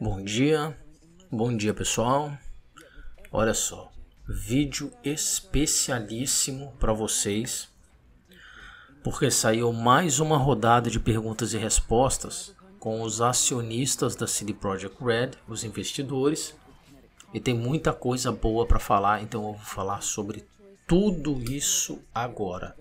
Bom dia, bom dia pessoal. Olha só, vídeo especialíssimo para vocês, porque saiu mais uma rodada de perguntas e respostas com os acionistas da CD Projekt Red, os investidores, e tem muita coisa boa para falar, então eu vou falar sobre tudo isso agora.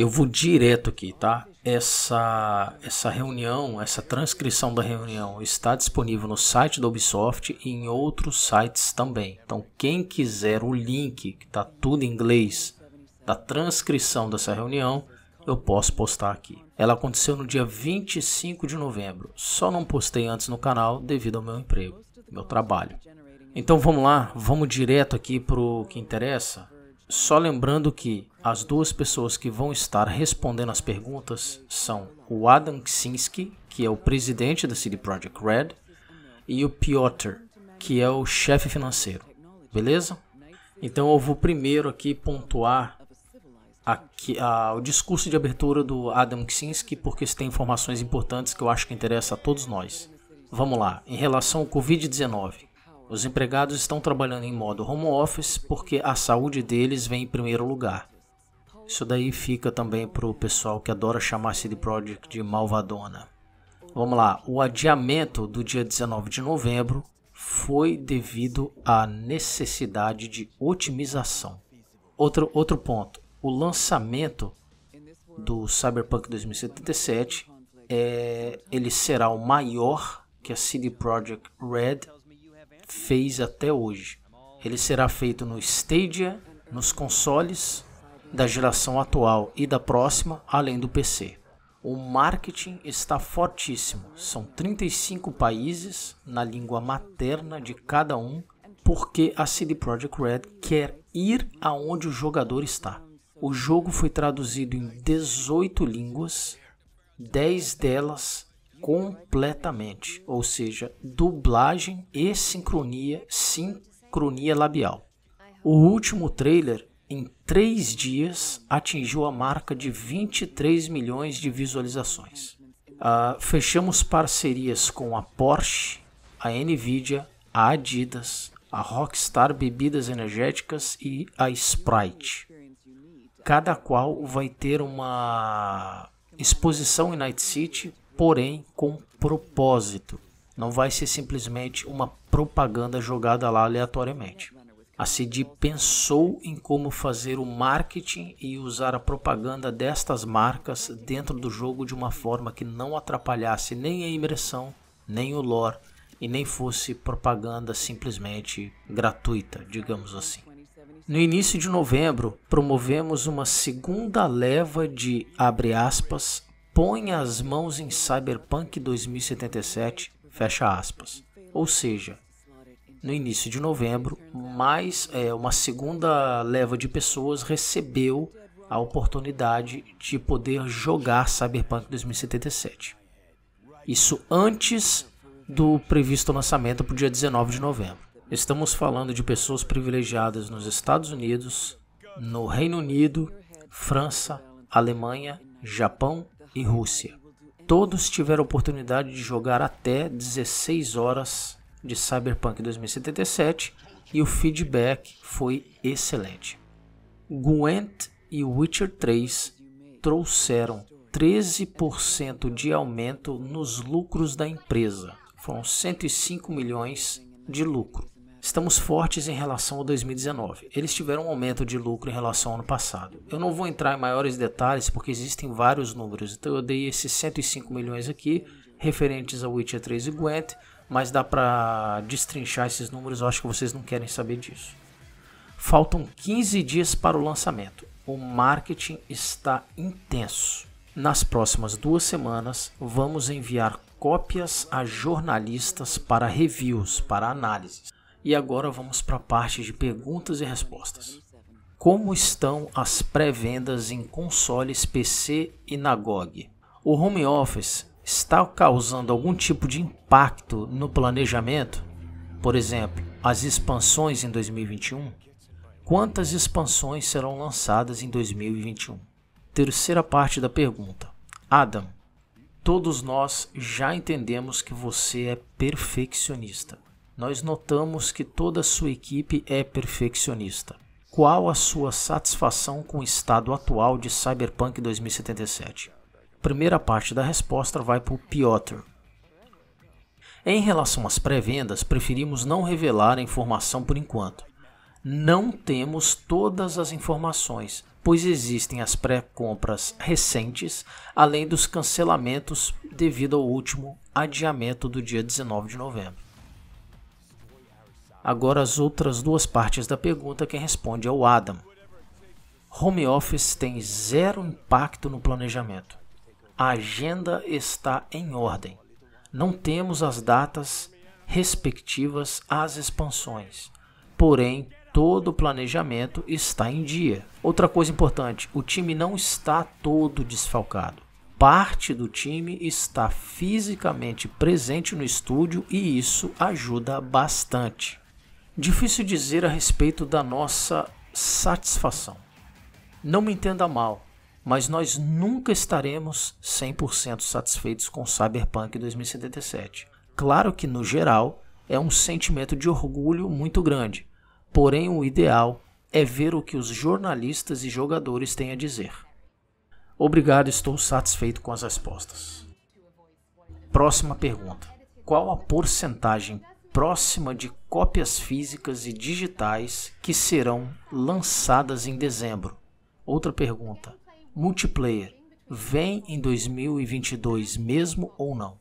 Eu vou direto aqui, tá? Essa, essa reunião, essa transcrição da reunião está disponível no site da Ubisoft e em outros sites também. Então, quem quiser o link, que está tudo em inglês, da transcrição dessa reunião, eu posso postar aqui. Ela aconteceu no dia 25 de novembro. Só não postei antes no canal devido ao meu emprego, meu trabalho. Então vamos lá, vamos direto aqui pro que interessa. Só lembrando que as duas pessoas que vão estar respondendo as perguntas são o Adam Kaczynski, que é o presidente da CD Projekt Red, e o Piotr, que é o chefe financeiro. Beleza? Então eu vou primeiro aqui pontuar aqui, a, o discurso de abertura do Adam Kaczynski, porque isso tem informações importantes que eu acho que interessa a todos nós. Vamos lá, em relação ao Covid-19. Os empregados estão trabalhando em modo home office porque a saúde deles vem em primeiro lugar. Isso daí fica também para o pessoal que adora chamar CD Projekt de malvadona. Vamos lá, o adiamento do dia 19 de novembro foi devido à necessidade de otimização. Outro, outro ponto, o lançamento do Cyberpunk 2077 é, ele será o maior que a CD Projekt Red fez até hoje. Ele será feito no Stadia, nos consoles da geração atual e da próxima, além do PC. O marketing está fortíssimo. São 35 países na língua materna de cada um, porque a CD Projekt Red quer ir aonde o jogador está. O jogo foi traduzido em 18 línguas, 10 delas completamente, ou seja, dublagem e sincronia, sincronia labial. O último trailer, em três dias, atingiu a marca de 23 milhões de visualizações. Uh, fechamos parcerias com a Porsche, a Nvidia, a Adidas, a Rockstar Bebidas Energéticas e a Sprite. Cada qual vai ter uma exposição em Night City porém com propósito. Não vai ser simplesmente uma propaganda jogada lá aleatoriamente. A CD pensou em como fazer o marketing e usar a propaganda destas marcas dentro do jogo de uma forma que não atrapalhasse nem a imersão, nem o lore e nem fosse propaganda simplesmente gratuita, digamos assim. No início de novembro, promovemos uma segunda leva de abre aspas põe as mãos em Cyberpunk 2077, fecha aspas. Ou seja, no início de novembro, mais é, uma segunda leva de pessoas recebeu a oportunidade de poder jogar Cyberpunk 2077. Isso antes do previsto lançamento para o dia 19 de novembro. Estamos falando de pessoas privilegiadas nos Estados Unidos, no Reino Unido, França, Alemanha, Japão e Rússia. Todos tiveram oportunidade de jogar até 16 horas de Cyberpunk 2077 e o feedback foi excelente. Gwent e Witcher 3 trouxeram 13% de aumento nos lucros da empresa. Foram 105 milhões de lucro. Estamos fortes em relação ao 2019. Eles tiveram um aumento de lucro em relação ao ano passado. Eu não vou entrar em maiores detalhes porque existem vários números. Então eu dei esses 105 milhões aqui referentes ao Witcher 3 e Gwent, mas dá para destrinchar esses números, eu acho que vocês não querem saber disso. Faltam 15 dias para o lançamento. O marketing está intenso. Nas próximas duas semanas, vamos enviar cópias a jornalistas para reviews, para análises. E agora vamos para a parte de perguntas e respostas. Como estão as pré-vendas em consoles PC e na GOG? O home office está causando algum tipo de impacto no planejamento? Por exemplo, as expansões em 2021? Quantas expansões serão lançadas em 2021? Terceira parte da pergunta. Adam, todos nós já entendemos que você é perfeccionista nós notamos que toda a sua equipe é perfeccionista. Qual a sua satisfação com o estado atual de Cyberpunk 2077? Primeira parte da resposta vai para o Piotr. Em relação às pré-vendas, preferimos não revelar a informação por enquanto. Não temos todas as informações, pois existem as pré-compras recentes, além dos cancelamentos devido ao último adiamento do dia 19 de novembro. Agora as outras duas partes da pergunta quem responde é o Adam. Home office tem zero impacto no planejamento. A agenda está em ordem. Não temos as datas respectivas às expansões. Porém, todo o planejamento está em dia. Outra coisa importante: o time não está todo desfalcado. Parte do time está fisicamente presente no estúdio e isso ajuda bastante. Difícil dizer a respeito da nossa satisfação. Não me entenda mal, mas nós nunca estaremos 100% satisfeitos com Cyberpunk 2077. Claro que, no geral, é um sentimento de orgulho muito grande, porém, o ideal é ver o que os jornalistas e jogadores têm a dizer. Obrigado, estou satisfeito com as respostas. Próxima pergunta: Qual a porcentagem próxima de cópias físicas e digitais que serão lançadas em dezembro. Outra pergunta: multiplayer vem em 2022 mesmo ou não?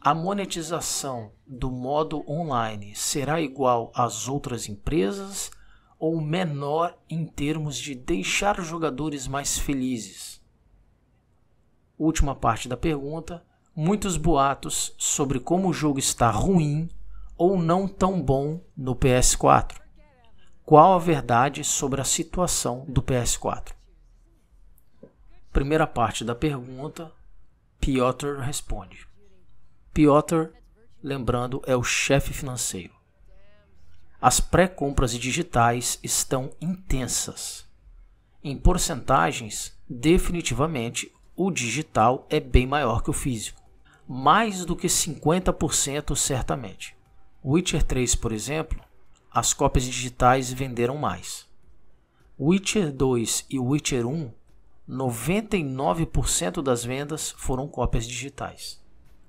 A monetização do modo online será igual às outras empresas ou menor em termos de deixar jogadores mais felizes? Última parte da pergunta: muitos boatos sobre como o jogo está ruim ou não tão bom no PS4? Qual a verdade sobre a situação do PS4? Primeira parte da pergunta, Piotr responde. Piotr, lembrando, é o chefe financeiro. As pré-compras digitais estão intensas. Em porcentagens, definitivamente, o digital é bem maior que o físico. Mais do que 50% certamente. Witcher 3, por exemplo, as cópias digitais venderam mais. Witcher 2 e Witcher 1, 99% das vendas foram cópias digitais.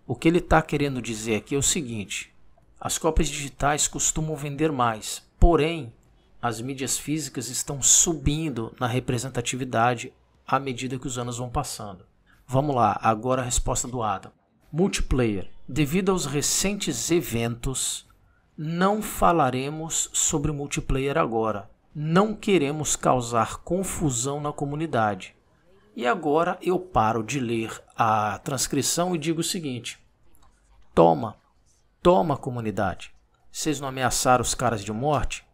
O que ele está querendo dizer aqui é o seguinte: as cópias digitais costumam vender mais, porém, as mídias físicas estão subindo na representatividade à medida que os anos vão passando. Vamos lá, agora a resposta do Adam. Multiplayer devido aos recentes eventos, não falaremos sobre multiplayer agora. Não queremos causar confusão na comunidade. E agora eu paro de ler a transcrição e digo o seguinte: Toma, toma comunidade. Vocês não ameaçaram os caras de morte?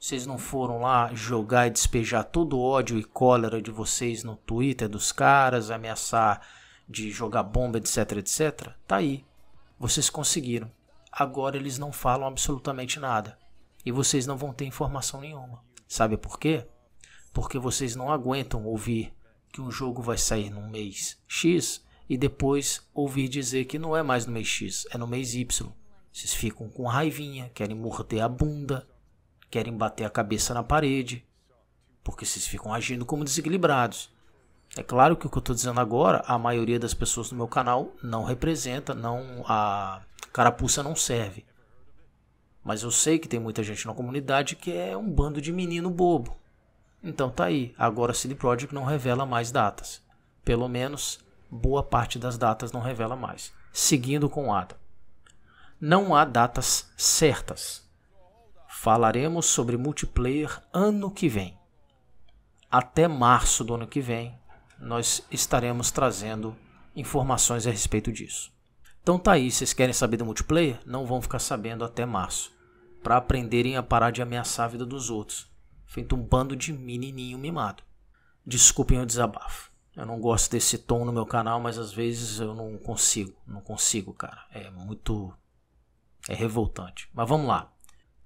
Vocês não foram lá jogar e despejar todo o ódio e cólera de vocês no Twitter dos caras, ameaçar de jogar bomba, etc, etc? Tá aí. Vocês conseguiram. Agora eles não falam absolutamente nada. E vocês não vão ter informação nenhuma. Sabe por quê? Porque vocês não aguentam ouvir que um jogo vai sair num mês X e depois ouvir dizer que não é mais no mês X, é no mês Y. Vocês ficam com raivinha, querem morder a bunda, querem bater a cabeça na parede, porque vocês ficam agindo como desequilibrados. É claro que o que eu estou dizendo agora, a maioria das pessoas no meu canal não representa, não a carapuça não serve. Mas eu sei que tem muita gente na comunidade que é um bando de menino bobo. Então tá aí, agora CD Projekt não revela mais datas. Pelo menos boa parte das datas não revela mais. Seguindo com Ada. Não há datas certas. Falaremos sobre multiplayer ano que vem. Até março do ano que vem nós estaremos trazendo informações a respeito disso. Então tá aí, vocês querem saber do multiplayer? Não vão ficar sabendo até março, para aprenderem a parar de ameaçar a vida dos outros, feito um bando de menininho mimado. Desculpem o desabafo. Eu não gosto desse tom no meu canal, mas às vezes eu não consigo, não consigo, cara. É muito é revoltante. Mas vamos lá.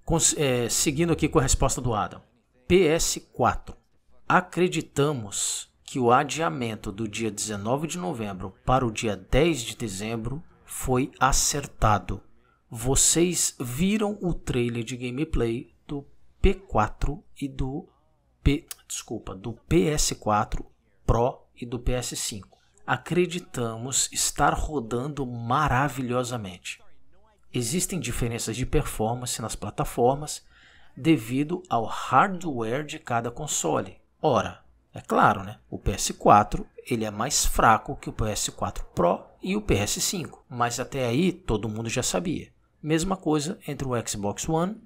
Cons é, seguindo aqui com a resposta do Adam. PS4. Acreditamos que o adiamento do dia 19 de novembro para o dia 10 de dezembro foi acertado. Vocês viram o trailer de gameplay do P4 e do P, desculpa, do PS4 Pro e do PS5. Acreditamos estar rodando maravilhosamente. Existem diferenças de performance nas plataformas devido ao hardware de cada console. Ora, é claro, né? O PS4 ele é mais fraco que o PS4 Pro e o PS5, mas até aí todo mundo já sabia. Mesma coisa entre o Xbox One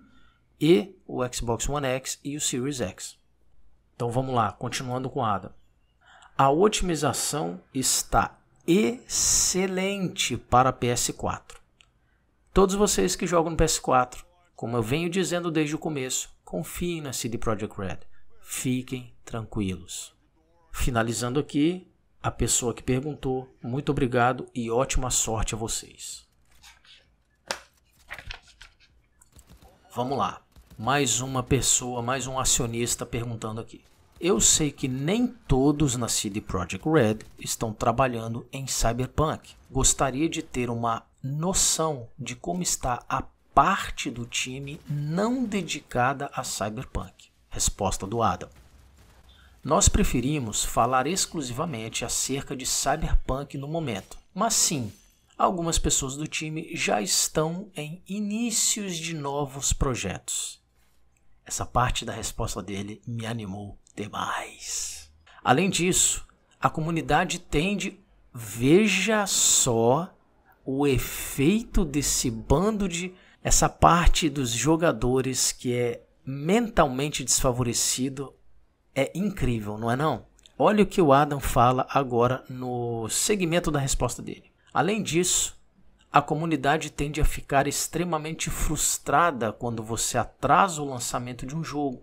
e o Xbox One X e o Series X. Então vamos lá, continuando com a Adam. A otimização está excelente para PS4. Todos vocês que jogam no PS4, como eu venho dizendo desde o começo, confiem na CD Projekt Red. Fiquem tranquilos. Finalizando aqui, a pessoa que perguntou, muito obrigado e ótima sorte a vocês. Vamos lá. Mais uma pessoa, mais um acionista perguntando aqui. Eu sei que nem todos na CD Projekt Red estão trabalhando em Cyberpunk. Gostaria de ter uma noção de como está a parte do time não dedicada a Cyberpunk. Resposta do Adam. Nós preferimos falar exclusivamente acerca de Cyberpunk no momento, mas sim, algumas pessoas do time já estão em inícios de novos projetos. Essa parte da resposta dele me animou demais. Além disso, a comunidade tende, veja só o efeito desse bando de essa parte dos jogadores que é mentalmente desfavorecido é incrível, não é não? Olha o que o Adam fala agora no segmento da resposta dele. Além disso, a comunidade tende a ficar extremamente frustrada quando você atrasa o lançamento de um jogo.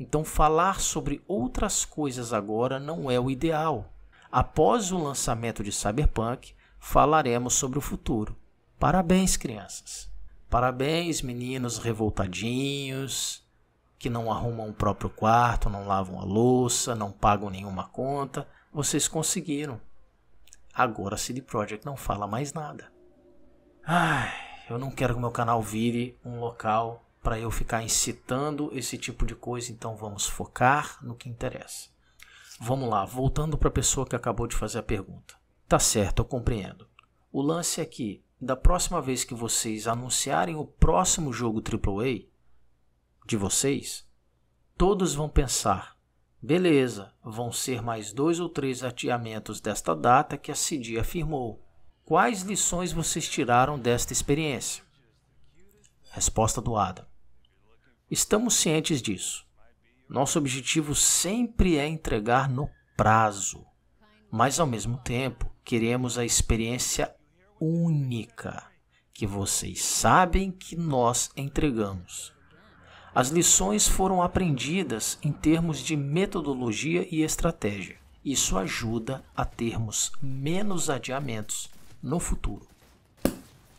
Então, falar sobre outras coisas agora não é o ideal. Após o lançamento de Cyberpunk, falaremos sobre o futuro. Parabéns, crianças! Parabéns, meninos revoltadinhos! que não arrumam o próprio quarto, não lavam a louça, não pagam nenhuma conta. Vocês conseguiram. Agora a CD Projekt não fala mais nada. Ai, eu não quero que meu canal vire um local para eu ficar incitando esse tipo de coisa, então vamos focar no que interessa. Vamos lá, voltando para a pessoa que acabou de fazer a pergunta. Tá certo, eu compreendo. O lance é que, da próxima vez que vocês anunciarem o próximo jogo AAA, de vocês, todos vão pensar: beleza, vão ser mais dois ou três adiamentos desta data que a CIDI afirmou. Quais lições vocês tiraram desta experiência? Resposta do Adam: Estamos cientes disso. Nosso objetivo sempre é entregar no prazo, mas ao mesmo tempo queremos a experiência única que vocês sabem que nós entregamos. As lições foram aprendidas em termos de metodologia e estratégia. Isso ajuda a termos menos adiamentos no futuro.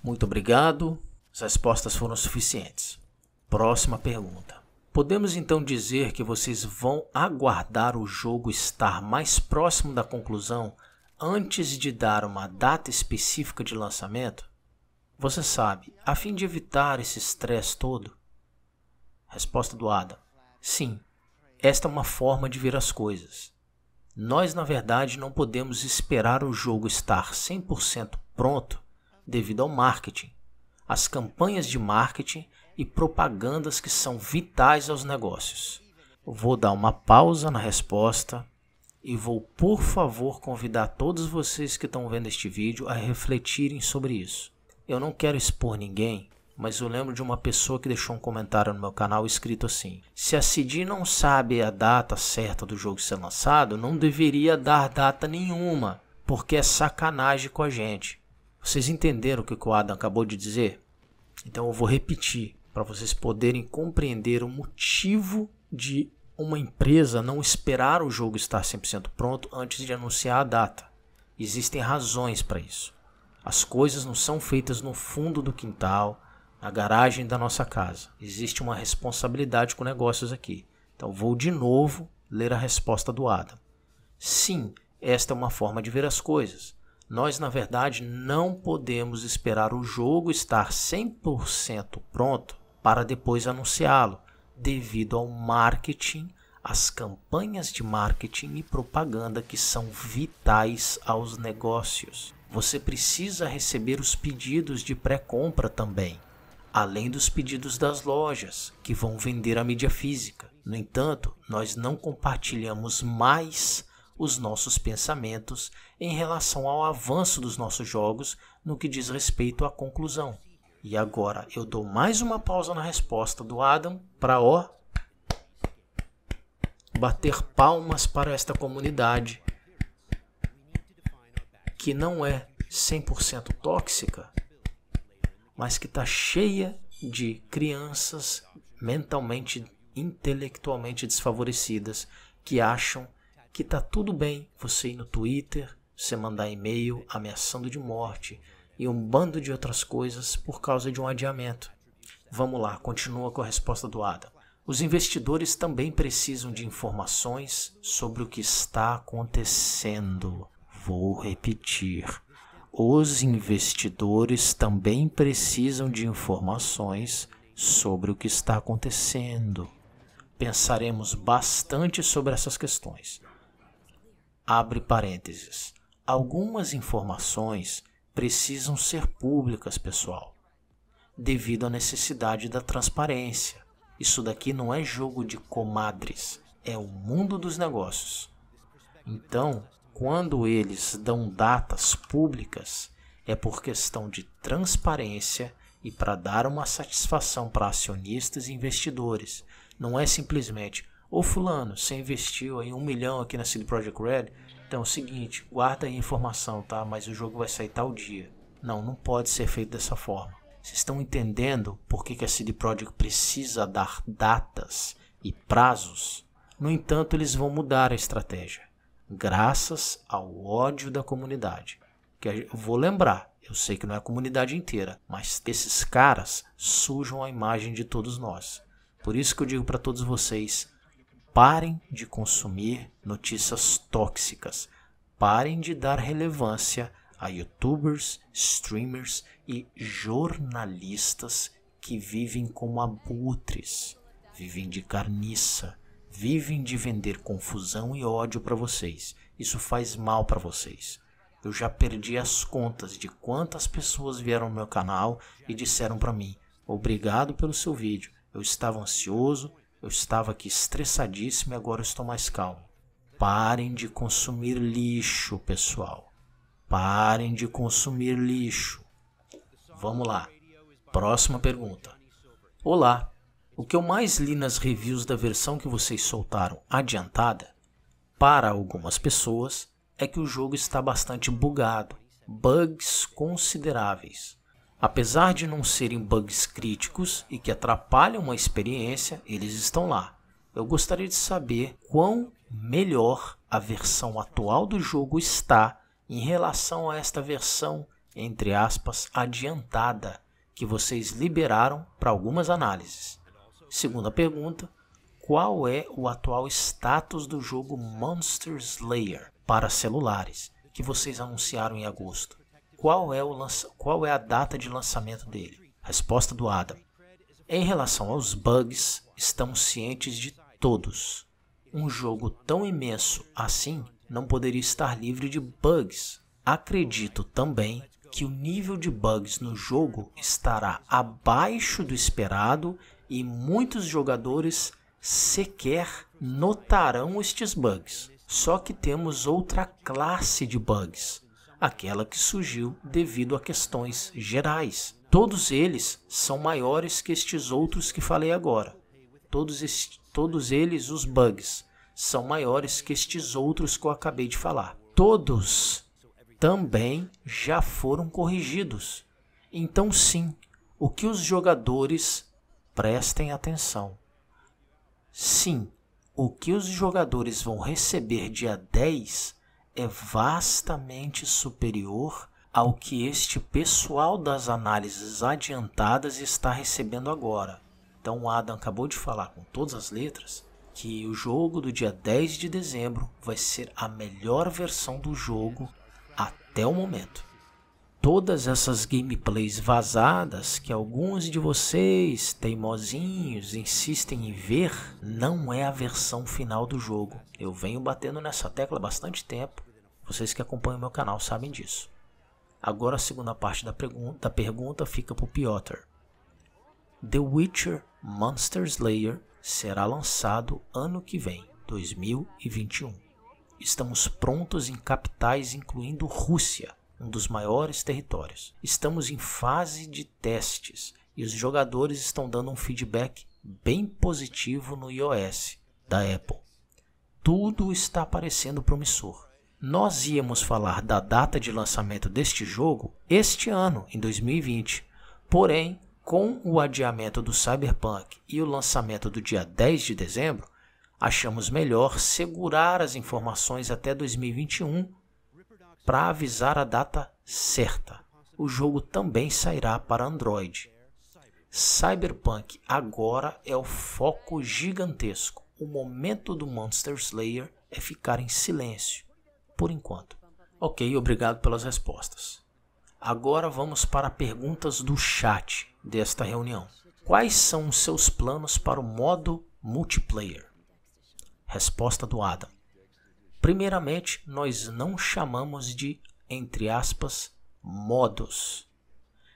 Muito obrigado. As respostas foram suficientes. Próxima pergunta. Podemos então dizer que vocês vão aguardar o jogo estar mais próximo da conclusão antes de dar uma data específica de lançamento? Você sabe, a fim de evitar esse estresse todo, Resposta do Adam: Sim, esta é uma forma de ver as coisas. Nós, na verdade, não podemos esperar o jogo estar 100% pronto devido ao marketing, às campanhas de marketing e propagandas que são vitais aos negócios. Vou dar uma pausa na resposta e vou, por favor, convidar todos vocês que estão vendo este vídeo a refletirem sobre isso. Eu não quero expor ninguém mas eu lembro de uma pessoa que deixou um comentário no meu canal escrito assim: Se a CD não sabe a data certa do jogo ser lançado, não deveria dar data nenhuma, porque é sacanagem com a gente. Vocês entenderam o que o Adam acabou de dizer? Então eu vou repetir para vocês poderem compreender o motivo de uma empresa não esperar o jogo estar 100% pronto antes de anunciar a data. Existem razões para isso. As coisas não são feitas no fundo do quintal, a garagem da nossa casa. Existe uma responsabilidade com negócios aqui. Então vou de novo ler a resposta do Adam. Sim, esta é uma forma de ver as coisas. Nós, na verdade, não podemos esperar o jogo estar 100% pronto para depois anunciá-lo, devido ao marketing, às campanhas de marketing e propaganda que são vitais aos negócios. Você precisa receber os pedidos de pré-compra também além dos pedidos das lojas que vão vender a mídia física. No entanto, nós não compartilhamos mais os nossos pensamentos em relação ao avanço dos nossos jogos no que diz respeito à conclusão. E agora eu dou mais uma pausa na resposta do Adam para ó bater palmas para esta comunidade que não é 100% tóxica, mas que está cheia de crianças mentalmente, intelectualmente desfavorecidas que acham que está tudo bem você ir no Twitter, você mandar e-mail ameaçando de morte e um bando de outras coisas por causa de um adiamento. Vamos lá, continua com a resposta do Adam. Os investidores também precisam de informações sobre o que está acontecendo. Vou repetir os investidores também precisam de informações sobre o que está acontecendo. Pensaremos bastante sobre essas questões. Abre parênteses. Algumas informações precisam ser públicas, pessoal, devido à necessidade da transparência. Isso daqui não é jogo de comadres, é o mundo dos negócios. Então, quando eles dão datas públicas, é por questão de transparência e para dar uma satisfação para acionistas e investidores. Não é simplesmente, ô fulano, você investiu aí um milhão aqui na City Projekt Red, então é o seguinte, guarda aí a informação, tá? Mas o jogo vai sair tal dia. Não, não pode ser feito dessa forma. Vocês estão entendendo por que, que a CD Projekt precisa dar datas e prazos? No entanto, eles vão mudar a estratégia graças ao ódio da comunidade. Que eu vou lembrar, eu sei que não é a comunidade inteira, mas esses caras sujam a imagem de todos nós. Por isso que eu digo para todos vocês: parem de consumir notícias tóxicas, parem de dar relevância a youtubers, streamers e jornalistas que vivem como abutres, vivem de carniça vivem de vender confusão e ódio para vocês. Isso faz mal para vocês. Eu já perdi as contas de quantas pessoas vieram no meu canal e disseram para mim: "Obrigado pelo seu vídeo. Eu estava ansioso, eu estava aqui estressadíssimo e agora estou mais calmo." Parem de consumir lixo, pessoal. Parem de consumir lixo. Vamos lá. Próxima pergunta. Olá, o que eu mais li nas reviews da versão que vocês soltaram adiantada, para algumas pessoas, é que o jogo está bastante bugado, bugs consideráveis. Apesar de não serem bugs críticos e que atrapalham a experiência, eles estão lá. Eu gostaria de saber quão melhor a versão atual do jogo está em relação a esta versão, entre aspas, adiantada que vocês liberaram para algumas análises. Segunda pergunta: qual é o atual status do jogo Monster Slayer para celulares que vocês anunciaram em agosto? Qual é, o lança qual é a data de lançamento dele? Resposta do Adam: Em relação aos bugs, estamos cientes de todos. Um jogo tão imenso assim não poderia estar livre de bugs. Acredito também que o nível de bugs no jogo estará abaixo do esperado e muitos jogadores sequer notarão estes bugs. Só que temos outra classe de bugs, aquela que surgiu devido a questões gerais. Todos eles são maiores que estes outros que falei agora. Todos, todos eles, os bugs, são maiores que estes outros que eu acabei de falar. Todos também já foram corrigidos. Então, sim, o que os jogadores prestem atenção. Sim, o que os jogadores vão receber dia 10 é vastamente superior ao que este pessoal das análises adiantadas está recebendo agora. Então o Adam acabou de falar com todas as letras que o jogo do dia 10 de dezembro vai ser a melhor versão do jogo até o momento. Todas essas gameplays vazadas que alguns de vocês, teimosinhos, insistem em ver, não é a versão final do jogo. Eu venho batendo nessa tecla há bastante tempo. Vocês que acompanham meu canal sabem disso. Agora a segunda parte da pergunta, da pergunta fica para o Piotr. The Witcher Monster Slayer será lançado ano que vem, 2021. Estamos prontos em capitais, incluindo Rússia, um dos maiores territórios. Estamos em fase de testes e os jogadores estão dando um feedback bem positivo no iOS da Apple. Tudo está parecendo promissor. Nós íamos falar da data de lançamento deste jogo este ano, em 2020. Porém, com o adiamento do Cyberpunk e o lançamento do dia 10 de dezembro, achamos melhor segurar as informações até 2021 para avisar a data certa. O jogo também sairá para Android. Cyberpunk agora é o foco gigantesco. O momento do Monster Slayer é ficar em silêncio, por enquanto. Ok, obrigado pelas respostas. Agora vamos para perguntas do chat desta reunião. Quais são os seus planos para o modo multiplayer? Resposta do Adam. Primeiramente, nós não chamamos de, entre aspas, modos.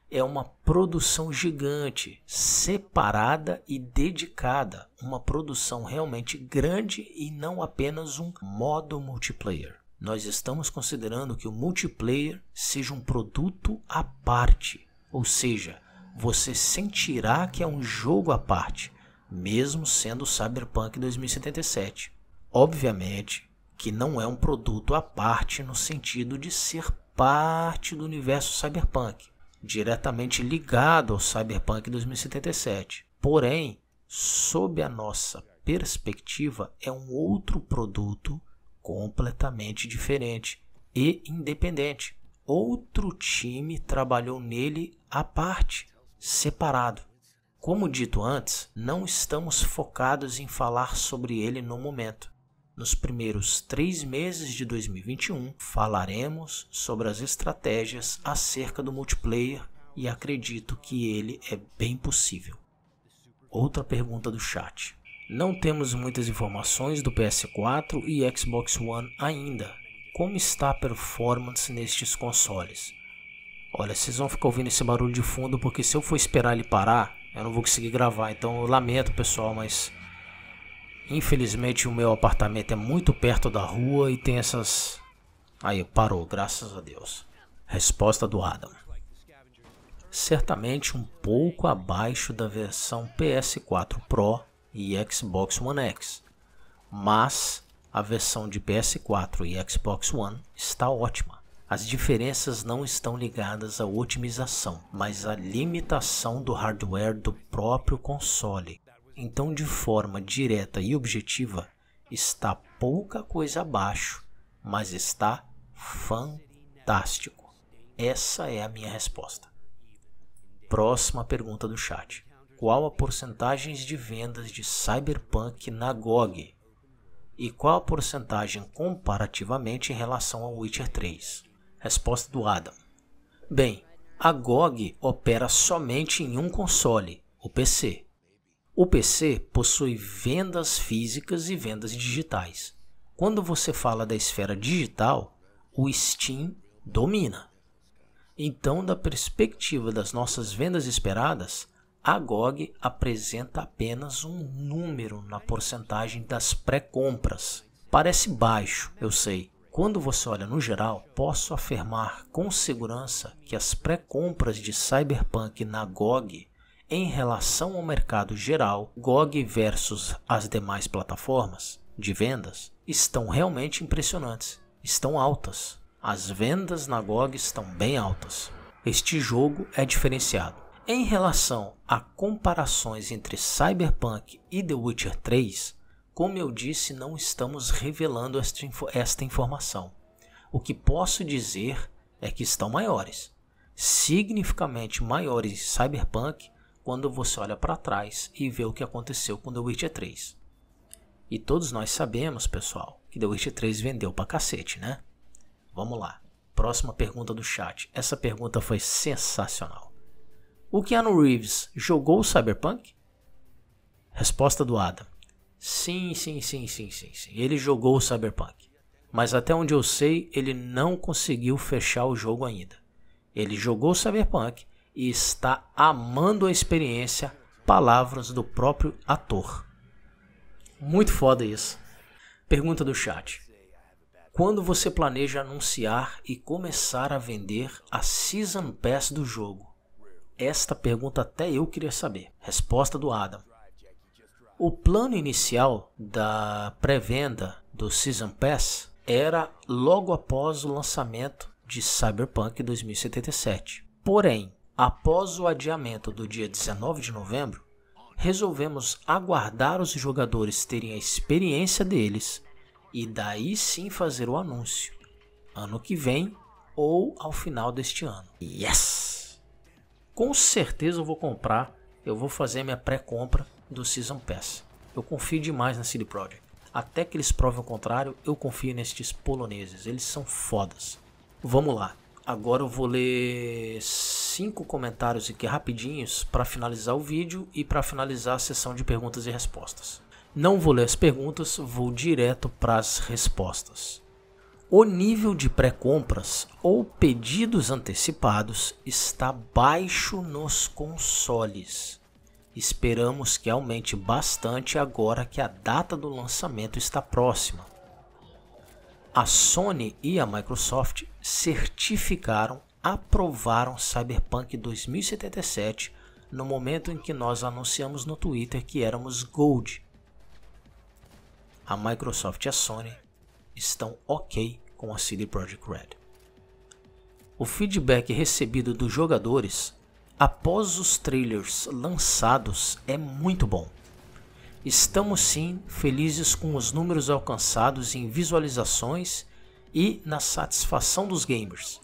É uma produção gigante, separada e dedicada, uma produção realmente grande e não apenas um modo multiplayer. Nós estamos considerando que o multiplayer seja um produto à parte, ou seja, você sentirá que é um jogo à parte, mesmo sendo Cyberpunk 2077. Obviamente que não é um produto à parte no sentido de ser parte do universo Cyberpunk, diretamente ligado ao Cyberpunk 2077. Porém, sob a nossa perspectiva, é um outro produto completamente diferente e independente. Outro time trabalhou nele à parte, separado. Como dito antes, não estamos focados em falar sobre ele no momento. Nos primeiros três meses de 2021, falaremos sobre as estratégias acerca do multiplayer e acredito que ele é bem possível. Outra pergunta do chat. Não temos muitas informações do PS4 e Xbox One ainda. Como está a performance nestes consoles? Olha, vocês vão ficar ouvindo esse barulho de fundo porque se eu for esperar ele parar, eu não vou conseguir gravar. Então eu lamento, pessoal, mas infelizmente o meu apartamento é muito perto da rua e tem essas. Aí, parou, graças a Deus. Resposta do Adam. Certamente um pouco abaixo da versão PS4 Pro e Xbox One X, mas a versão de PS4 e Xbox One está ótima. As diferenças não estão ligadas à otimização, mas à limitação do hardware do próprio console. Então, de forma direta e objetiva, está pouca coisa abaixo, mas está fantástico. Essa é a minha resposta. Próxima pergunta do chat: Qual a porcentagem de vendas de Cyberpunk na GOG? E qual a porcentagem comparativamente em relação ao Witcher 3? Resposta do Adam. Bem, a GOG opera somente em um console, o PC. O PC possui vendas físicas e vendas digitais. Quando você fala da esfera digital, o Steam domina. Então, da perspectiva das nossas vendas esperadas, a GOG apresenta apenas um número na porcentagem das pré-compras. Parece baixo, eu sei, quando você olha no geral, posso afirmar com segurança que as pré-compras de Cyberpunk na GOG em relação ao mercado geral, GOG versus as demais plataformas de vendas estão realmente impressionantes, estão altas. As vendas na GOG estão bem altas. Este jogo é diferenciado. Em relação a comparações entre Cyberpunk e The Witcher 3, como eu disse, não estamos revelando esta, info esta informação. O que posso dizer é que estão maiores, significamente maiores em Cyberpunk quando você olha para trás e vê o que aconteceu com The Witcher 3. E todos nós sabemos, pessoal, que The Witcher 3 vendeu pra cacete, né? Vamos lá. Próxima pergunta do chat. Essa pergunta foi sensacional. O Keanu Reeves jogou o Cyberpunk? Resposta do Adam. Sim, sim, sim, sim, sim, sim. Ele jogou o Cyberpunk. Mas até onde eu sei, ele não conseguiu fechar o jogo ainda. Ele jogou o Cyberpunk e está amando a experiência, palavras do próprio ator. Muito foda isso. Pergunta do chat. Quando você planeja anunciar e começar a vender a Season Pass do jogo? Esta pergunta até eu queria saber. Resposta do Adam. O plano inicial da pré-venda do Season Pass era logo após o lançamento de Cyberpunk 2077. Porém, após o adiamento do dia 19 de novembro, resolvemos aguardar os jogadores terem a experiência deles e daí sim fazer o anúncio ano que vem ou ao final deste ano. Yes! Com certeza eu vou comprar, eu vou fazer minha pré-compra do Season Pass. Eu confio demais na CD Projekt. Até que eles provem o contrário, eu confio nestes poloneses. Eles são fodas. Vamos lá. Agora eu vou ler cinco comentários aqui rapidinhos para finalizar o vídeo e para finalizar a sessão de perguntas e respostas. Não vou ler as perguntas, vou direto para as respostas. O nível de pré-compras ou pedidos antecipados está baixo nos consoles. Esperamos que aumente bastante agora que a data do lançamento está próxima. A Sony e a Microsoft certificaram, aprovaram Cyberpunk 2077 no momento em que nós anunciamos no Twitter que éramos Gold. A Microsoft e a Sony estão ok com a CD Projekt Red. O feedback recebido dos jogadores após os trailers lançados é muito bom. Estamos sim felizes com os números alcançados em visualizações e na satisfação dos gamers.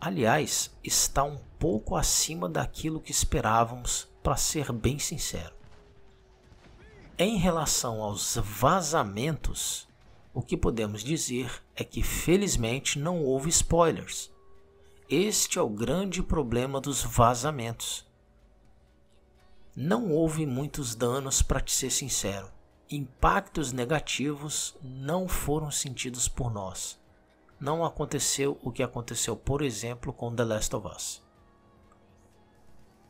Aliás, está um pouco acima daquilo que esperávamos, para ser bem sincero. Em relação aos vazamentos, o que podemos dizer é que felizmente não houve spoilers este é o grande problema dos vazamentos. Não houve muitos danos, para te ser sincero. Impactos negativos não foram sentidos por nós. Não aconteceu o que aconteceu, por exemplo, com The Last of Us.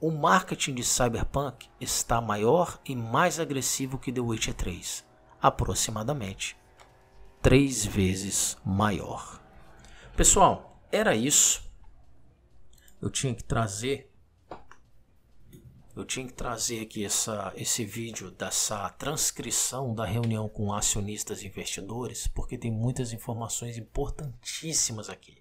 O marketing de Cyberpunk está maior e mais agressivo que The Witcher 3, aproximadamente três vezes maior. Pessoal, era isso eu tinha que trazer eu tinha que trazer aqui essa, esse vídeo dessa transcrição da reunião com acionistas e investidores, porque tem muitas informações importantíssimas aqui.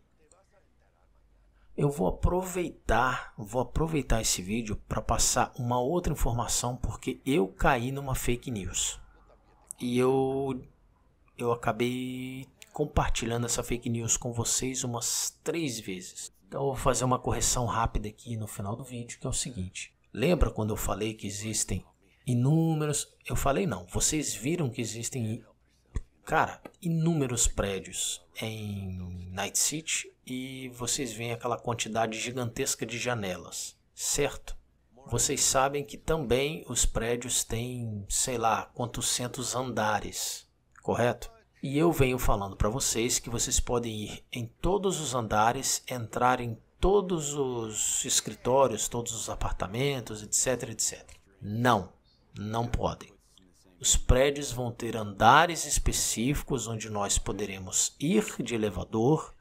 Eu vou aproveitar, vou aproveitar esse vídeo para passar uma outra informação, porque eu caí numa fake news. E eu eu acabei compartilhando essa fake news com vocês umas três vezes. Então eu vou fazer uma correção rápida aqui no final do vídeo, que é o seguinte. Lembra quando eu falei que existem inúmeros... Eu falei não, vocês viram que existem, cara, inúmeros prédios em Night City e vocês veem aquela quantidade gigantesca de janelas, certo? Vocês sabem que também os prédios têm, sei lá, quantos centos andares, correto? E eu venho falando para vocês que vocês podem ir em todos os andares, entrar em todos os escritórios, todos os apartamentos, etc, etc. Não, não podem. Os prédios vão ter andares específicos onde nós poderemos ir de elevador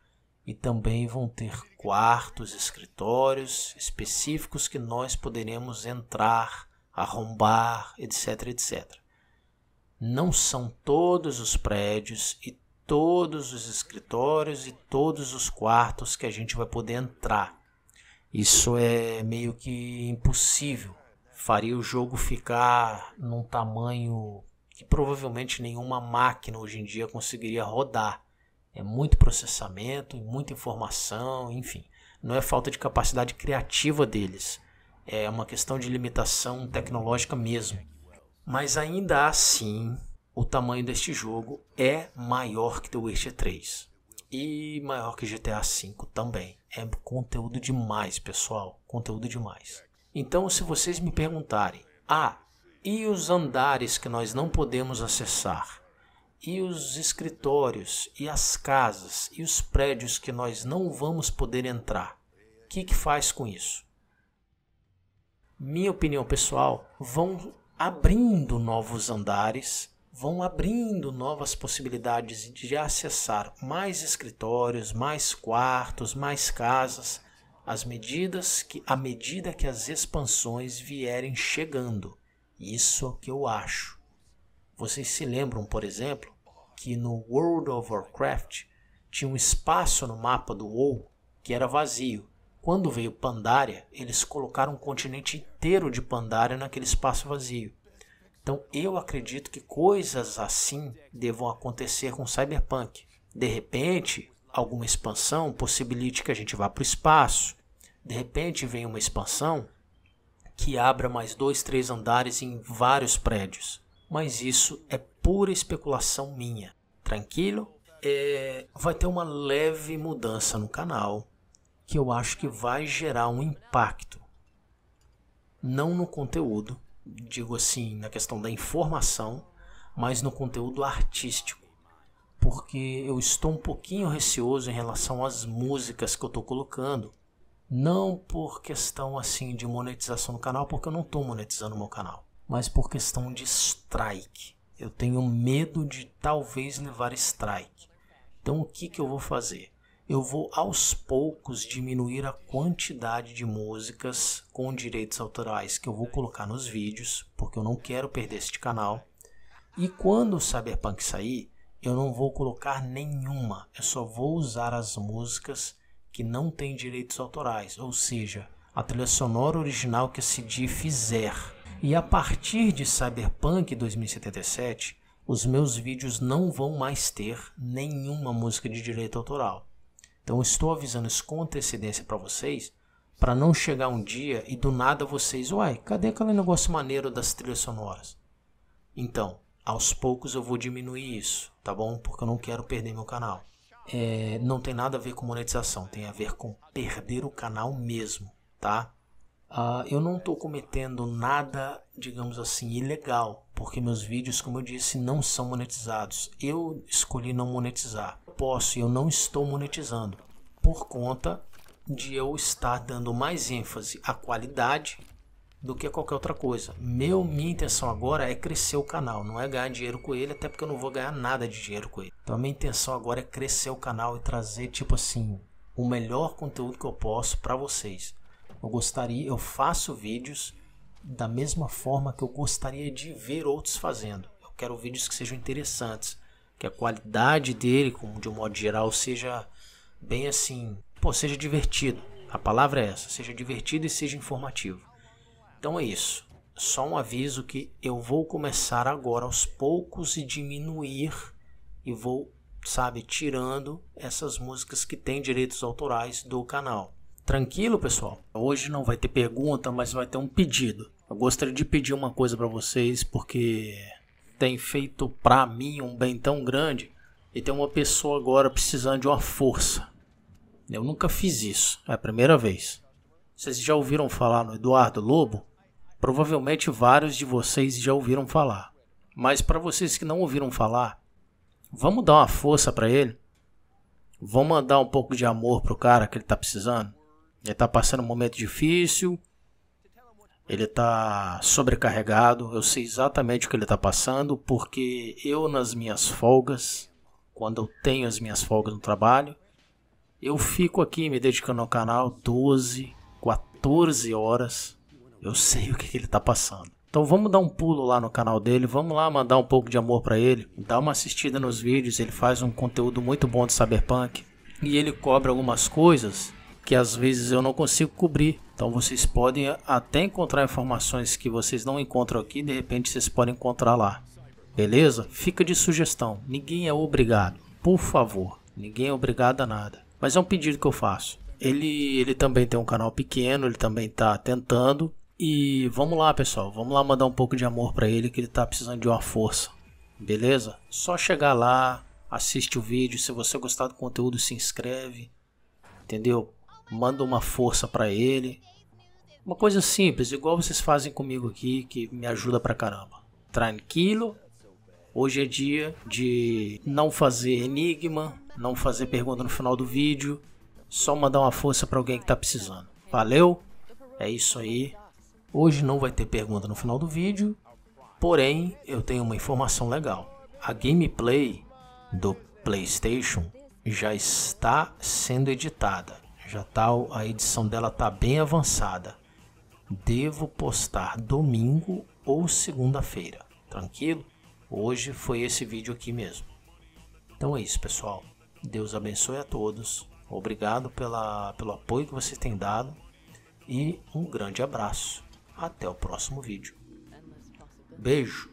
e também vão ter quartos, escritórios específicos que nós poderemos entrar, arrombar, etc, etc. Não são todos os prédios e todos os escritórios e todos os quartos que a gente vai poder entrar. Isso é meio que impossível. Faria o jogo ficar num tamanho que provavelmente nenhuma máquina hoje em dia conseguiria rodar. É muito processamento, muita informação, enfim. Não é falta de capacidade criativa deles. É uma questão de limitação tecnológica mesmo. Mas ainda assim, o tamanho deste jogo é maior que The Witcher 3 e maior que GTA V também. É conteúdo demais, pessoal, conteúdo demais. Então, se vocês me perguntarem: "Ah, e os andares que nós não podemos acessar?" e os escritórios e as casas e os prédios que nós não vamos poder entrar. O que, que faz com isso? Minha opinião pessoal, vão abrindo novos andares, vão abrindo novas possibilidades de acessar mais escritórios, mais quartos, mais casas, as medidas que à medida que as expansões vierem chegando. Isso é que eu acho. Vocês se lembram, por exemplo, que no World of Warcraft tinha um espaço no mapa do WoW que era vazio quando veio Pandaria, eles colocaram um continente inteiro de Pandaria naquele espaço vazio. Então eu acredito que coisas assim devam acontecer com Cyberpunk. De repente, alguma expansão possibilite que a gente vá para o espaço. De repente, vem uma expansão que abra mais dois, três andares em vários prédios. Mas isso é pura especulação minha. Tranquilo? É, vai ter uma leve mudança no canal que eu acho que vai gerar um impacto. Não no conteúdo, digo assim, na questão da informação, mas no conteúdo artístico. Porque eu estou um pouquinho receoso em relação às músicas que eu estou colocando. Não por questão assim de monetização do canal, porque eu não estou monetizando o meu canal, mas por questão de strike. Eu tenho medo de talvez levar strike. Então o que, que eu vou fazer? eu vou aos poucos diminuir a quantidade de músicas com direitos autorais que eu vou colocar nos vídeos, porque eu não quero perder este canal. E quando o Cyberpunk sair, eu não vou colocar nenhuma, eu só vou usar as músicas que não têm direitos autorais, ou seja, a trilha sonora original que a CD fizer. E a partir de Cyberpunk 2077, os meus vídeos não vão mais ter nenhuma música de direito autoral. Então estou avisando isso com antecedência para vocês, para não chegar um dia e do nada vocês, uai, cadê aquele negócio maneiro das trilhas sonoras? Então, aos poucos eu vou diminuir isso, tá bom? Porque eu não quero perder meu canal. É, não tem nada a ver com monetização, tem a ver com perder o canal mesmo, tá? Uh, eu não estou cometendo nada, digamos assim, ilegal, porque meus vídeos, como eu disse, não são monetizados. Eu escolhi não monetizar posso e eu não estou monetizando por conta de eu estar dando mais ênfase à qualidade do que a qualquer outra coisa. Meu, minha intenção agora é crescer o canal, não é ganhar dinheiro com ele, até porque eu não vou ganhar nada de dinheiro com ele. Então a minha intenção agora é crescer o canal e trazer tipo assim o melhor conteúdo que eu posso para vocês. Eu gostaria, eu faço vídeos da mesma forma que eu gostaria de ver outros fazendo. Eu quero vídeos que sejam interessantes, que a qualidade dele, como de um modo geral, seja bem assim, pô, seja divertido. A palavra é essa, seja divertido e seja informativo. Então é isso. Só um aviso que eu vou começar agora aos poucos e diminuir e vou, sabe, tirando essas músicas que têm direitos autorais do canal. Tranquilo, pessoal? Hoje não vai ter pergunta, mas vai ter um pedido. Eu gostaria de pedir uma coisa para vocês porque tem feito para mim um bem tão grande e tem uma pessoa agora precisando de uma força. Eu nunca fiz isso, é a primeira vez. Vocês já ouviram falar no Eduardo Lobo? Provavelmente vários de vocês já ouviram falar. Mas para vocês que não ouviram falar, vamos dar uma força para ele? Vamos mandar um pouco de amor pro cara que ele tá precisando? Ele tá passando um momento difícil, ele está sobrecarregado, eu sei exatamente o que ele está passando, porque eu, nas minhas folgas, quando eu tenho as minhas folgas no trabalho, eu fico aqui me dedicando ao canal 12, 14 horas. Eu sei o que, que ele está passando. Então vamos dar um pulo lá no canal dele, vamos lá mandar um pouco de amor para ele, dá uma assistida nos vídeos, ele faz um conteúdo muito bom de Cyberpunk e ele cobra algumas coisas que às vezes eu não consigo cobrir. Então vocês podem até encontrar informações que vocês não encontram aqui, de repente vocês podem encontrar lá. Beleza? Fica de sugestão. Ninguém é obrigado, por favor. Ninguém é obrigado a nada. Mas é um pedido que eu faço. Ele, ele também tem um canal pequeno, ele também está tentando. E vamos lá, pessoal. Vamos lá mandar um pouco de amor para ele que ele está precisando de uma força. Beleza? Só chegar lá, assiste o vídeo. Se você gostar do conteúdo, se inscreve. Entendeu? manda uma força para ele. Uma coisa simples, igual vocês fazem comigo aqui, que me ajuda pra caramba. Tranquilo. Hoje é dia de não fazer enigma, não fazer pergunta no final do vídeo, só mandar uma força para alguém que tá precisando. Valeu? É isso aí. Hoje não vai ter pergunta no final do vídeo, porém eu tenho uma informação legal. A gameplay do PlayStation já está sendo editada. Já tá, a edição dela tá bem avançada. Devo postar domingo ou segunda-feira. Tranquilo? Hoje foi esse vídeo aqui mesmo. Então é isso, pessoal. Deus abençoe a todos. Obrigado pela, pelo apoio que vocês têm dado e um grande abraço. Até o próximo vídeo. Beijo!